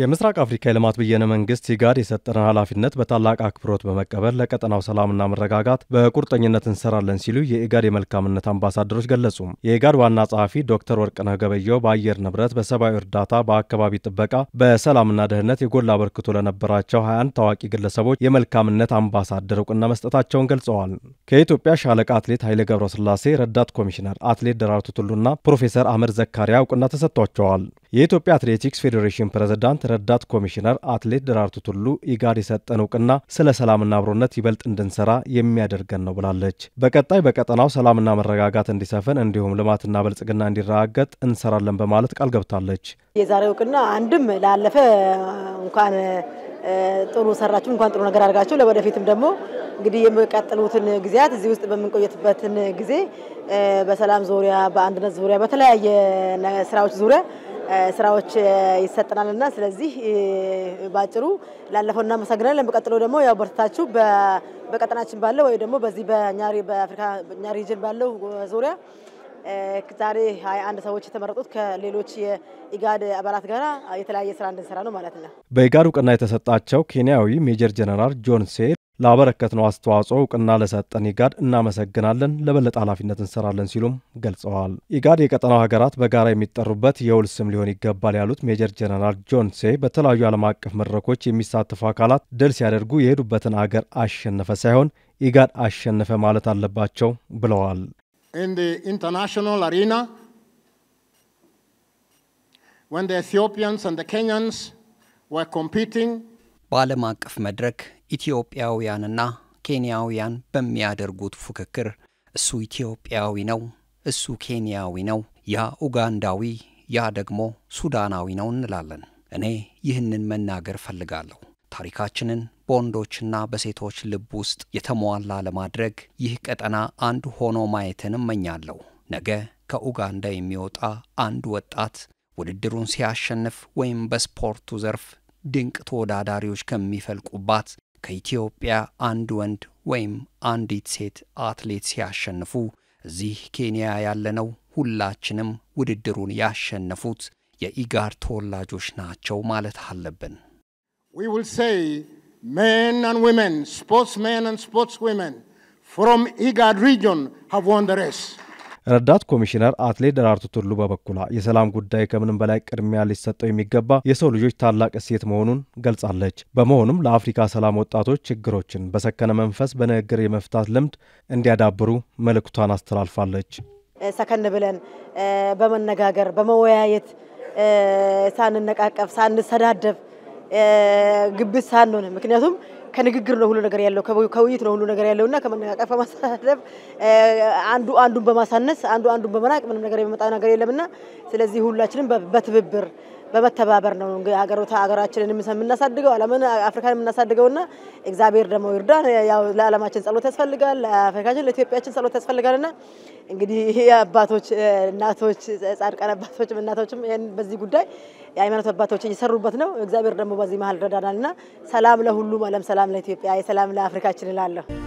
የምስራቅ አፍሪካ የልማት በየነ መንግስት ኢጋድ የሰጠንን ኃላፊነት በታላቅ አክብሮት በመቀበል ለቀጠናው ሰላምና መረጋጋት በቁርጠኝነት እንሰራለን ሲሉ የኢጋድ የመልካምነት አምባሳደሮች ገለጹ። የኢጋድ ዋና ጸሐፊ ዶክተር ወርቅነህ ገበየሁ በአየር ንብረት፣ በሰብአዊ እርዳታ፣ በአካባቢ ጥበቃ፣ በሰላምና ደህንነት የጎላ አበርክቶ ለነበራቸው 21 ታዋቂ ግለሰቦች የመልካምነት አምባሳደር እውቅና መስጠታቸውን ገልጸዋል። ከኢትዮጵያ ሻለቃ አትሌት ኃይሌ ገብረስላሴ፣ ረዳት ኮሚሽነር አትሌት ደራርቱ ቱሉና ፕሮፌሰር አህመድ ዘካሪያ እውቅና ተሰጥቷቸዋል። የኢትዮጵያ አትሌቲክስ ፌዴሬሽን ፕሬዝዳንት የፕሬዝዳንት ረዳት ኮሚሽነር አትሌት ደራርቱ ቱሉ ኢጋድ የሰጠን እውቅና ስለ ሰላምና አብሮነት ይበልጥ እንድንሰራ የሚያደርገን ነው ብላለች። በቀጣይ በቀጠናው ሰላምና መረጋጋት እንዲሰፍን እንዲሁም ልማትና ብልጽግና እንዲረጋገጥ እንሰራለን በማለት ቃል ገብታለች። የዛሬ እውቅና አንድም ላለፈ እንኳን ጥሩ ሰራችሁ እንኳን ጥሩ ነገር አድርጋችሁ ለወደፊትም ደግሞ እንግዲህ የሚቀጥሉትን ጊዜያት እዚህ ውስጥ በምንቆየትበትን ጊዜ በሰላም ዙሪያ፣ በአንድነት ዙሪያ፣ በተለያየ ስራዎች ዙሪያ ስራዎች ይሰጠናል እና ስለዚህ ባጭሩ ላለፈው እናመሰግናለን። በቀጥሎ ደግሞ ያው በርታችሁ በቀጠናችን ባለው ወይ ደግሞ በዚህ በእኛ ሪጅን ባለው ዙሪያ ዛሬ 21 ሰዎች የተመረጡት ከሌሎች የኢጋድ አባላት ጋር የተለያየ ስራ እንድንሰራ ነው ማለት ነው። በኢጋድ እውቅና የተሰጣቸው ኬንያዊ ሜጀር ጀነራል ጆን ሴ ላበረከትነው አስተዋጽኦ እውቅና ለሰጠን ኢጋድ እናመሰግናለን፣ ለበለጠ ኃላፊነት እንሰራለን ሲሉም ገልጸዋል። ኢጋድ የቀጠናው ሀገራት በጋራ የሚጠሩበት የውል ስም ሊሆን ይገባል ያሉት ሜጀር ጀነራል ጆን ሴ በተለያዩ ዓለም አቀፍ መድረኮች የሚሳተፉ አካላት ድል ሲያደርጉ የሄዱበትን አገር አሸነፈ ሳይሆን ኢጋድ አሸነፈ ማለት አለባቸው ብለዋል። ኢንተርናሽናል አሪና ኢትዮጵያንስ ኬንያንስ ኮምፒቲንግ በዓለም አቀፍ መድረክ ኢትዮጵያውያንና ኬንያውያን በሚያደርጉት ፉክክር እሱ ኢትዮጵያዊ ነው፣ እሱ ኬንያዊ ነው፣ ያ ኡጋንዳዊ፣ ያ ደግሞ ሱዳናዊ ነው እንላለን። እኔ ይህንን መናገር ፈልጋለሁ። ታሪካችንን በወንዶችና በሴቶች ልብ ውስጥ የተሟላ ለማድረግ ይህ ቀጠና አንድ ሆኖ ማየትን እመኛለሁ። ነገ ከኡጋንዳ የሚወጣ አንድ ወጣት ውድድሩን ሲያሸንፍ ወይም በስፖርቱ ዘርፍ ድንቅ ተወዳዳሪዎች ከሚፈልቁባት ከኢትዮጵያ አንድ ወንድ ወይም አንዲት ሴት አትሌት ሲያሸንፉ እዚህ ኬንያ ያለነው ሁላችንም ውድድሩን ያሸነፉት የኢጋድ ተወላጆች ናቸው ማለት አለብን። We will say men and women, sportsmen and sportswomen ረዳት ኮሚሽነር አትሌት ደራርቱ ቱሉ በበኩላ የሰላም ጉዳይ ከምንም በላይ ቅድሚያ ሊሰጠው የሚገባ የሰው ልጆች ታላቅ እሴት መሆኑን ገልጻለች። በመሆኑም ለአፍሪካ ሰላም ወጣቶች ችግሮችን በሰከነ መንፈስ በንግግር የመፍታት ልምድ እንዲያዳብሩ መልእክቷን አስተላልፋለች። ሰከን ብለን በመነጋገር በመወያየት ሳንነቃቀፍ፣ ሳንሰዳደብ ግብስ ሳንሆን ምክንያቱም ከንግግር ነው ሁሉ ነገር ያለው፣ ከውይይት ነው ሁሉ ነገር ያለው እና ከመነቃቀፍ በማሳለፍ አንዱ አንዱን በማሳነስ አንዱ አንዱን በመናቅ ምንም ነገር የሚመጣ ነገር የለምና ስለዚህ ሁላችንም በትብብር በመተባበር ነው ሀገሮታ ሀገራችንን የምናሳድገው ዓለምን አፍሪካን የምናሳድገውና እግዚአብሔር ደግሞ ይርዳን። ያው ለዓለማችን ጸሎት ያስፈልጋል፣ ለአፍሪካችን ለኢትዮጵያችን ጸሎት ያስፈልጋልና እንግዲህ ይሄ አባቶች እናቶች፣ ጻድቃን አባቶችም እናቶችም በዚህ ጉዳይ የሃይማኖት አባቶች እየሰሩበት ነው። እግዚአብሔር ደግሞ በዚህ መሀል ረዳናልና ሰላም ለሁሉም ዓለም፣ ሰላም ለኢትዮጵያ፣ ሰላም ለአፍሪካችን እላለሁ።